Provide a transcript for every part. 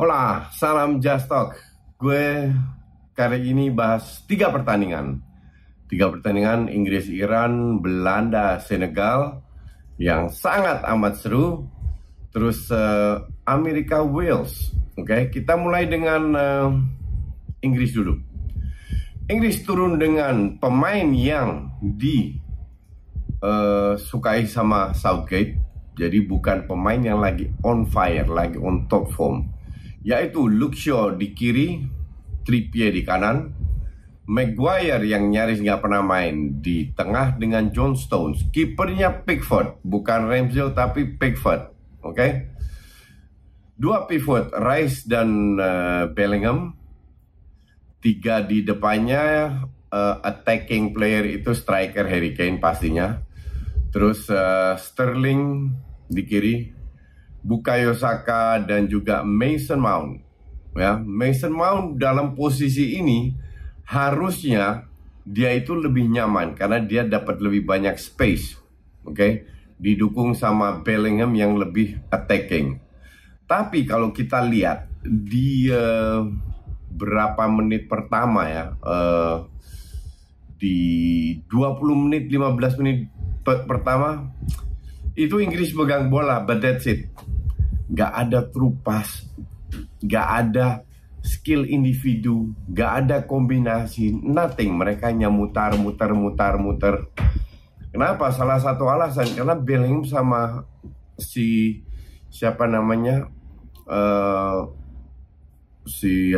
Hola, salam Just Talk. Gue kali ini bahas tiga pertandingan. Tiga pertandingan Inggris, Iran, Belanda, Senegal yang sangat amat seru. Terus uh, Amerika, Wales. Oke, okay? kita mulai dengan uh, Inggris dulu. Inggris turun dengan pemain yang disukai eh, uh, sama Southgate. Jadi bukan pemain yang lagi on fire, lagi on top form yaitu Luxio di kiri, Trippier di kanan, Maguire yang nyaris nggak pernah main di tengah dengan John Stones. Kipernya Pickford, bukan Ramsdale tapi Pickford. Oke. Okay? Dua pivot, Rice dan uh, Bellingham. Tiga di depannya uh, attacking player itu striker Harry Kane pastinya. Terus uh, Sterling di kiri, Bukayo Saka dan juga Mason Mount. Ya, Mason Mount dalam posisi ini harusnya dia itu lebih nyaman karena dia dapat lebih banyak space. Oke. Okay? Didukung sama Bellingham yang lebih attacking. Tapi kalau kita lihat di uh, berapa menit pertama ya, uh, di 20 menit 15 menit pertama itu Inggris pegang bola, but that's it gak ada trupas, gak ada skill individu, gak ada kombinasi, nothing. Mereka hanya mutar, mutar, mutar, mutar. Kenapa? Salah satu alasan karena Bellingham sama si siapa namanya uh, si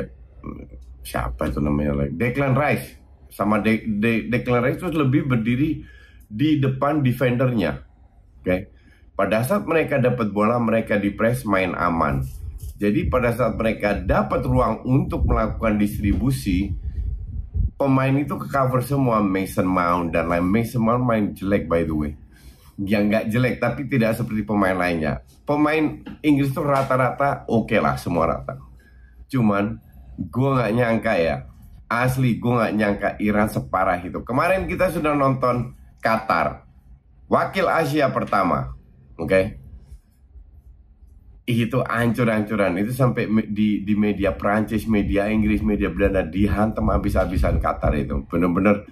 siapa itu namanya lagi Declan Rice sama De De Declan Rice itu lebih berdiri di depan defendernya, oke? Okay? Pada saat mereka dapat bola, mereka di press main aman. Jadi pada saat mereka dapat ruang untuk melakukan distribusi, pemain itu ke cover semua Mason Mount dan lain. Mason Mount main jelek by the way. Yang nggak jelek tapi tidak seperti pemain lainnya. Pemain Inggris itu rata-rata oke okay lah semua rata. Cuman gue nggak nyangka ya. Asli gue nggak nyangka Iran separah itu. Kemarin kita sudah nonton Qatar. Wakil Asia pertama oke okay? itu ancur-ancuran itu sampai di di media Perancis, media Inggris, media Belanda dihantam habis-habisan Qatar itu bener-bener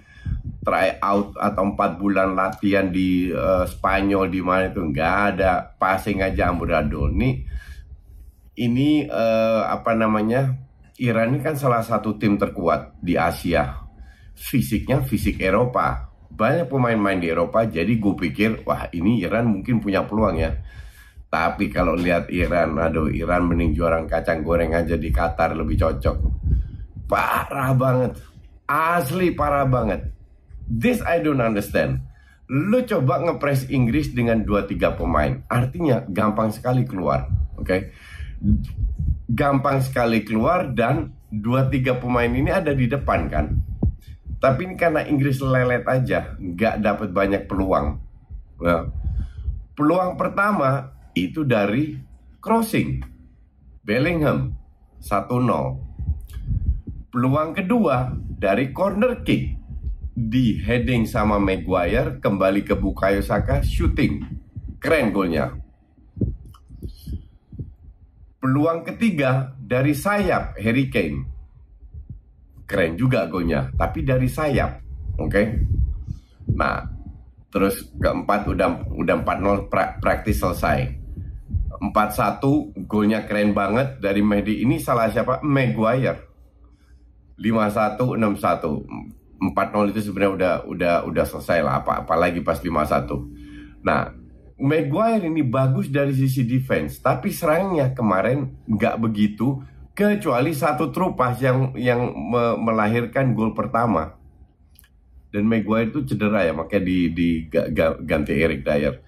try out atau empat bulan latihan di uh, Spanyol di mana itu nggak ada passing aja amburadul nih ini uh, apa namanya Iran ini kan salah satu tim terkuat di Asia fisiknya fisik Eropa banyak pemain main di Eropa jadi gue pikir wah ini Iran mungkin punya peluang ya tapi kalau lihat Iran aduh Iran mending juara kacang goreng aja di Qatar lebih cocok parah banget asli parah banget this I don't understand lu coba ngepres Inggris dengan 2-3 pemain artinya gampang sekali keluar oke okay? gampang sekali keluar dan 2-3 pemain ini ada di depan kan tapi ini karena Inggris lelet aja, nggak dapat banyak peluang. Nah, peluang pertama itu dari crossing Bellingham 1-0. Peluang kedua dari corner kick di heading sama Maguire kembali ke Bukayo Saka shooting. Keren golnya. Peluang ketiga dari sayap Harry Kane keren juga golnya tapi dari sayap oke okay? nah terus keempat udah udah 4-0 pra, praktis selesai 4-1 golnya keren banget dari medi ini salah siapa Maguire 6-1 4-0 itu sebenarnya udah udah udah selesai lah apa apalagi pas 5-1. Nah, Maguire ini bagus dari sisi defense, tapi serangnya kemarin nggak begitu kecuali satu Trupas yang yang me melahirkan gol pertama dan Maguire itu cedera ya makanya di, di ganti Eric Dyer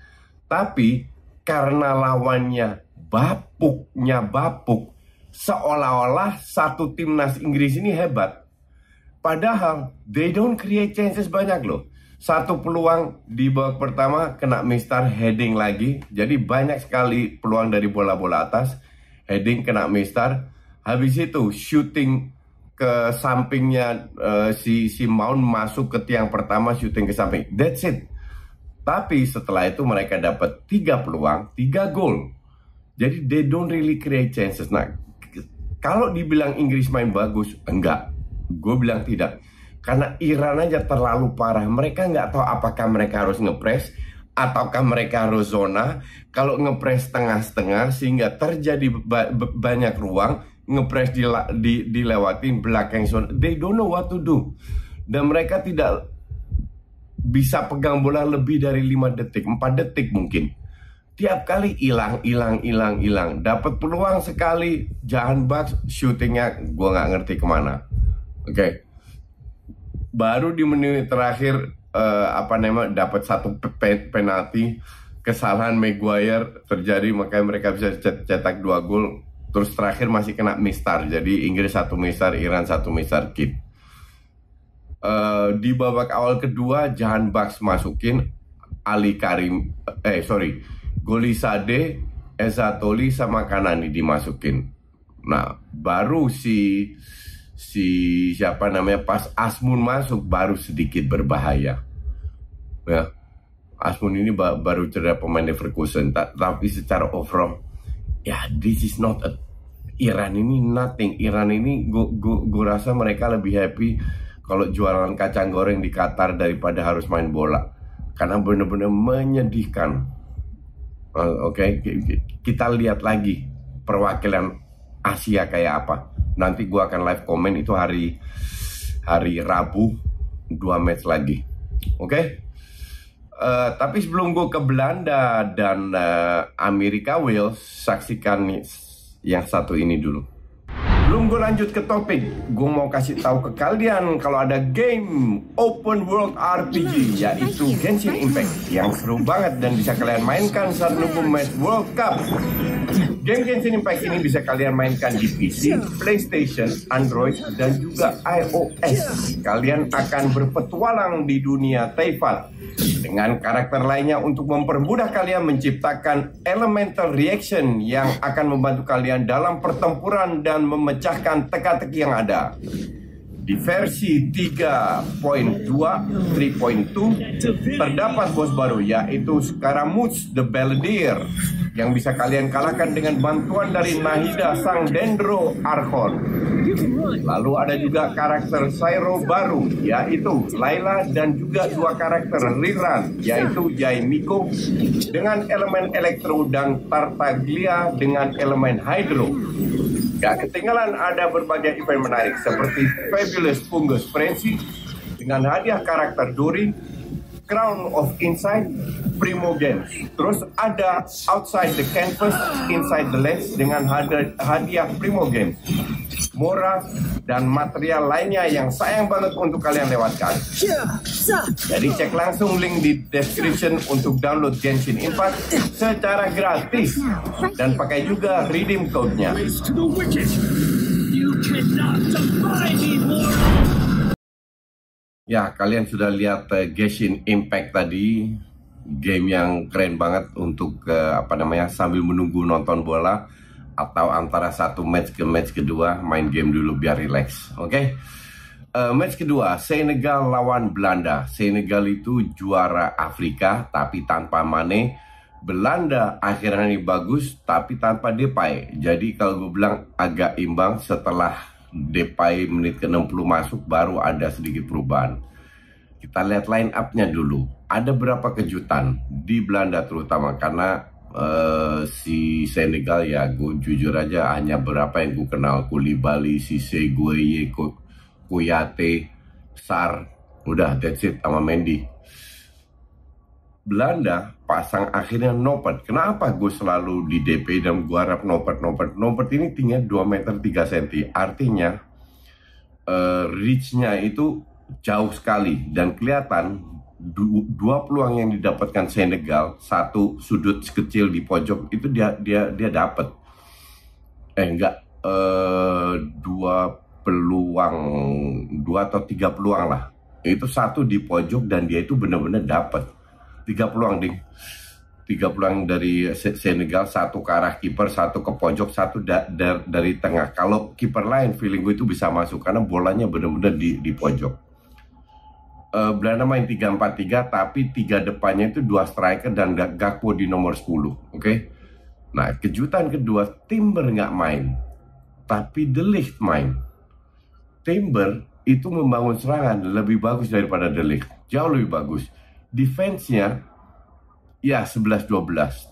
tapi karena lawannya bapuknya bapuk seolah-olah satu timnas Inggris ini hebat padahal they don't create chances banyak loh satu peluang di babak pertama kena mistar heading lagi jadi banyak sekali peluang dari bola-bola atas heading kena mistar Habis itu shooting ke sampingnya uh, si si Mount masuk ke tiang pertama shooting ke samping. That's it. Tapi setelah itu mereka dapat tiga peluang, tiga gol. Jadi they don't really create chances. Nah, kalau dibilang Inggris main bagus, enggak. Gue bilang tidak. Karena Iran aja terlalu parah. Mereka nggak tahu apakah mereka harus ngepres ataukah mereka harus zona. Kalau ngepres tengah-tengah sehingga terjadi ba banyak ruang, ngepres di, di, dilewatin belakang zone. they don't know what to do dan mereka tidak bisa pegang bola lebih dari 5 detik 4 detik mungkin tiap kali hilang hilang hilang hilang dapat peluang sekali Jahan Bucks shootingnya gue nggak ngerti kemana oke okay. baru di menit terakhir uh, apa namanya dapat satu penalti kesalahan Maguire terjadi makanya mereka bisa cetak dua gol Terus terakhir masih kena mistar. Jadi Inggris satu mistar, Iran satu mistar kit. Uh, di babak awal kedua Jahan Baks masukin Ali Karim eh sorry Golisade, Ezatoli sama Kanani dimasukin nah baru si si siapa namanya pas Asmun masuk baru sedikit berbahaya ya Asmun ini baru cerita pemain Leverkusen tapi secara overall ya this is not a Iran ini nothing Iran ini gua gua rasa mereka lebih happy kalau jualan kacang goreng di Qatar daripada harus main bola karena benar-benar menyedihkan eh, oke okay? kita lihat lagi perwakilan Asia kayak apa nanti gua akan live komen itu hari hari Rabu dua match lagi oke okay? Uh, tapi sebelum gue ke Belanda dan uh, Amerika, Wales, saksikan yang satu ini dulu. Sebelum gue lanjut ke topik, gue mau kasih tahu ke kalian kalau ada game open world RPG yaitu Genshin Impact yang seru banget dan bisa kalian mainkan saat nunggu match World Cup. Game Genshin Impact ini bisa kalian mainkan di PC, PlayStation, Android, dan juga iOS. Kalian akan berpetualang di dunia Teyvat dengan karakter lainnya untuk mempermudah kalian menciptakan elemental reaction yang akan membantu kalian dalam pertempuran dan memecah memecahkan teka-teki yang ada. Di versi 3.2, 3.2 terdapat bos baru yaitu Scaramouche the Belvedere yang bisa kalian kalahkan dengan bantuan dari Nahida sang Dendro Archon. Lalu ada juga karakter Syro baru yaitu Laila dan juga dua karakter Riran yaitu Jaimiko dengan elemen elektro dan Tartaglia dengan elemen hydro. Ya, ketinggalan ada berbagai event menarik seperti Fabulous Fungus Frenzy dengan hadiah karakter Duri, Crown of Inside, Primo Games. Terus ada Outside the Canvas, Inside the Lens dengan hadiah Primo Games murah, dan material lainnya yang sayang banget untuk kalian lewatkan. Ya, ya. Jadi cek langsung link di description untuk download Genshin Impact secara gratis dan pakai juga redeem code-nya. Ya, kalian sudah lihat uh, Genshin Impact tadi, game yang keren banget untuk uh, apa namanya sambil menunggu nonton bola atau antara satu match ke match kedua main game dulu biar relax. Oke. Okay? Uh, eh, match kedua Senegal lawan Belanda. Senegal itu juara Afrika tapi tanpa Mane. Belanda akhirnya ini bagus tapi tanpa Depay. Jadi kalau gue bilang agak imbang setelah Depay menit ke-60 masuk baru ada sedikit perubahan. Kita lihat line up-nya dulu. Ada berapa kejutan di Belanda terutama karena Eh, si Senegal ya gue jujur aja hanya berapa yang gue kenal Kulibali, Sise, Gueye, Kuyate, Sar udah that's it sama Mendy Belanda pasang akhirnya Nopet kenapa gue selalu di DP dan gue harap Nopet Nopet Nopet ini tinggal 2 meter 3 cm artinya uh, eh, reach itu jauh sekali dan kelihatan dua peluang yang didapatkan Senegal satu sudut kecil di pojok itu dia dia dia dapat eh enggak eh, dua peluang dua atau tiga peluang lah itu satu di pojok dan dia itu benar-benar dapat tiga peluang di tiga peluang dari Senegal satu ke arah kiper satu ke pojok satu da, da, dari tengah kalau kiper lain feeling gue itu bisa masuk karena bolanya benar-benar di di pojok uh, Belanda main 3-4-3 tapi tiga depannya itu dua striker dan Gakpo di nomor 10, oke? Okay? Nah, kejutan kedua Timber nggak main, tapi De Ligt main. Timber itu membangun serangan lebih bagus daripada De Ligt, jauh lebih bagus. Defense-nya ya 11-12,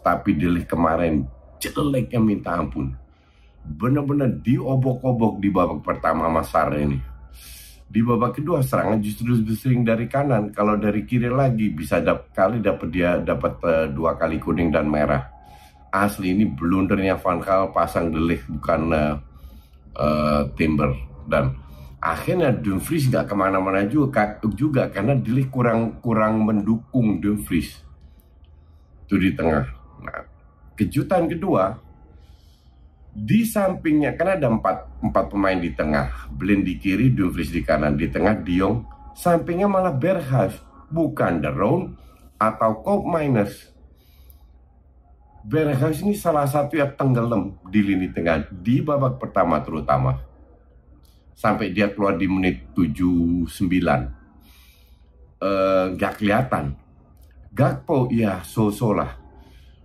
tapi De Ligt kemarin jeleknya minta ampun. Benar-benar diobok-obok di babak pertama Mas ini di babak kedua serangan justru lebih sering dari kanan. Kalau dari kiri lagi bisa dap kali dapat dia dapat uh, eh, dua kali kuning dan merah. Asli ini blundernya Van Gaal pasang delik bukan uh, uh, Timber dan akhirnya Dumfries nggak kemana-mana juga juga karena Delik kurang kurang mendukung Dumfries itu di tengah. Nah, kejutan kedua di sampingnya karena ada empat empat pemain di tengah blin di kiri Dumfries di kanan di tengah Diong sampingnya malah Berhas bukan the Deron atau minus Miners Berhas ini salah satu yang tenggelam di lini tengah di babak pertama terutama sampai dia keluar di menit 79 sembilan eh, gak kelihatan Gakpo ya so-so lah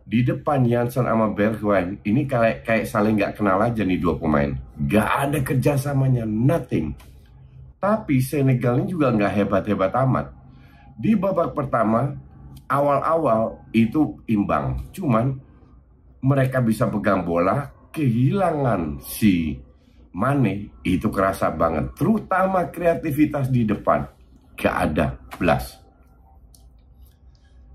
di depan Janssen sama Bergwijn ini kayak kayak saling nggak kenal aja nih dua pemain nggak ada kerjasamanya nothing tapi Senegal ini juga nggak hebat-hebat amat di babak pertama awal-awal itu imbang cuman mereka bisa pegang bola kehilangan si Mane itu kerasa banget terutama kreativitas di depan gak ada blast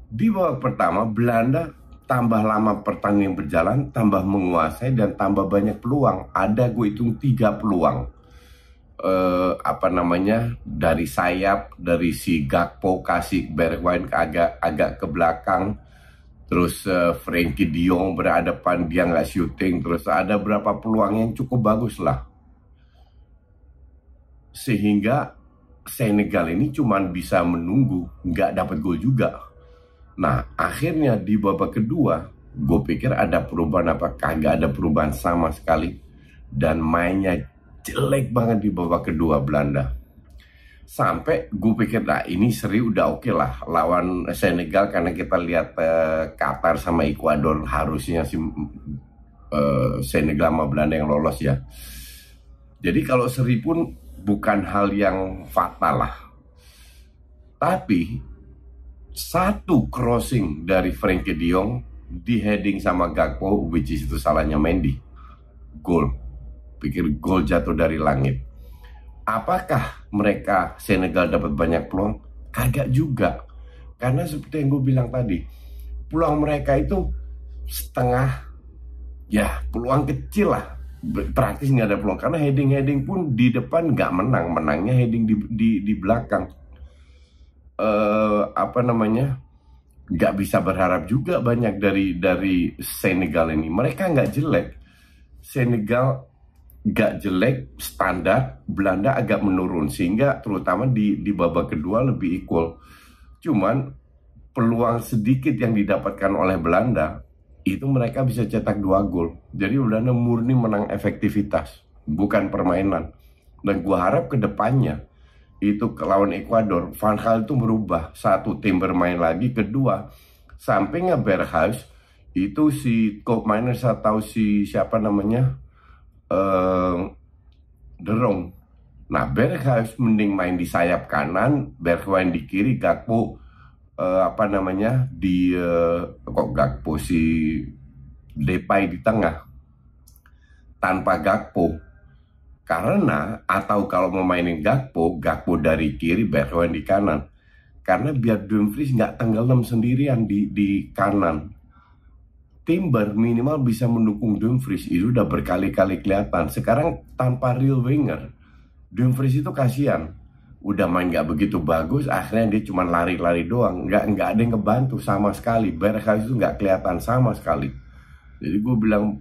di babak pertama Belanda tambah lama pertandingan berjalan, tambah menguasai dan tambah banyak peluang. Ada gue hitung tiga peluang. Uh, apa namanya dari sayap dari si Gakpo kasih Bergwijn agak agak ke belakang terus uh, eh, Frankie Dion berhadapan dia nggak syuting terus ada berapa peluang yang cukup bagus lah sehingga Senegal ini cuman bisa menunggu nggak dapat gol juga Nah, akhirnya di babak kedua, gue pikir ada perubahan apa kagak ada perubahan sama sekali dan mainnya jelek banget di babak kedua Belanda. Sampai gue pikir nah ini seri udah oke okay lah lawan Senegal karena kita lihat uh, Qatar sama Ecuador harusnya si uh, eh, Senegal sama Belanda yang lolos ya. Jadi kalau seri pun bukan hal yang fatal lah. Tapi satu crossing dari Frankie De Jong di heading sama Gakpo which is itu salahnya Mendy gol pikir gol jatuh dari langit apakah mereka Senegal dapat banyak peluang kagak juga karena seperti yang gue bilang tadi peluang mereka itu setengah ya peluang kecil lah praktis nggak ada peluang karena heading heading pun di depan nggak menang menangnya heading di, di di belakang uh, apa namanya nggak bisa berharap juga banyak dari dari Senegal ini mereka nggak jelek Senegal nggak jelek standar Belanda agak menurun sehingga terutama di di babak kedua lebih equal cuman peluang sedikit yang didapatkan oleh Belanda itu mereka bisa cetak dua gol jadi Belanda murni menang efektivitas bukan permainan dan gua harap kedepannya itu ke lawan Ekuador, Van Gaal itu berubah. Satu tim bermain lagi, kedua sampingnya Berghaus itu si Cop Miners atau si siapa namanya uh, eh, Derong. Nah Berghaus mending main di sayap kanan, Berghaus di kiri, Gakpo uh, apa namanya di uh, kok Gakpo si Depay di tengah tanpa Gakpo karena atau kalau mau mainin Gakpo, Gakpo dari kiri, Bergwijn di kanan. Karena biar Dumfries nggak tenggelam sendirian di, di kanan. Timber minimal bisa mendukung Dumfries itu udah berkali-kali kelihatan. Sekarang tanpa real winger, Dumfries itu kasihan. Udah main nggak begitu bagus, akhirnya dia cuma lari-lari doang. Nggak nggak ada yang ngebantu sama sekali. Berkali itu nggak kelihatan sama sekali. Jadi gue bilang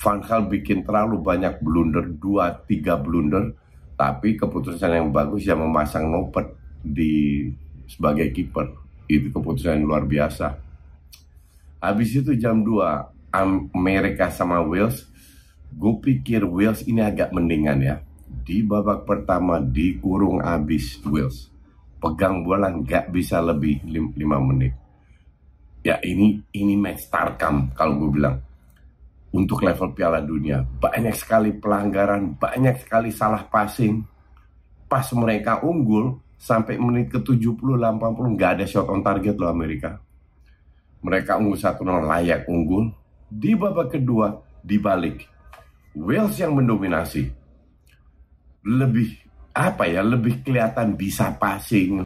Van Gaal bikin terlalu banyak blunder, dua tiga blunder, tapi keputusan yang bagus yang memasang Nopet di sebagai kiper itu keputusan yang luar biasa. Habis itu jam 2 Amerika sama Wales, gue pikir Wales ini agak mendingan ya. Di babak pertama dikurung abis Wales, pegang bola nggak bisa lebih 5 menit. Ya ini ini match Tarkam kalau gue bilang untuk level Piala Dunia. Banyak sekali pelanggaran, banyak sekali salah passing. Pas mereka unggul, sampai menit ke 70-80 nggak ada shot on target loh Amerika. Mereka unggul 1-0 layak unggul. Di babak kedua, dibalik. Wales yang mendominasi. Lebih apa ya lebih kelihatan bisa passing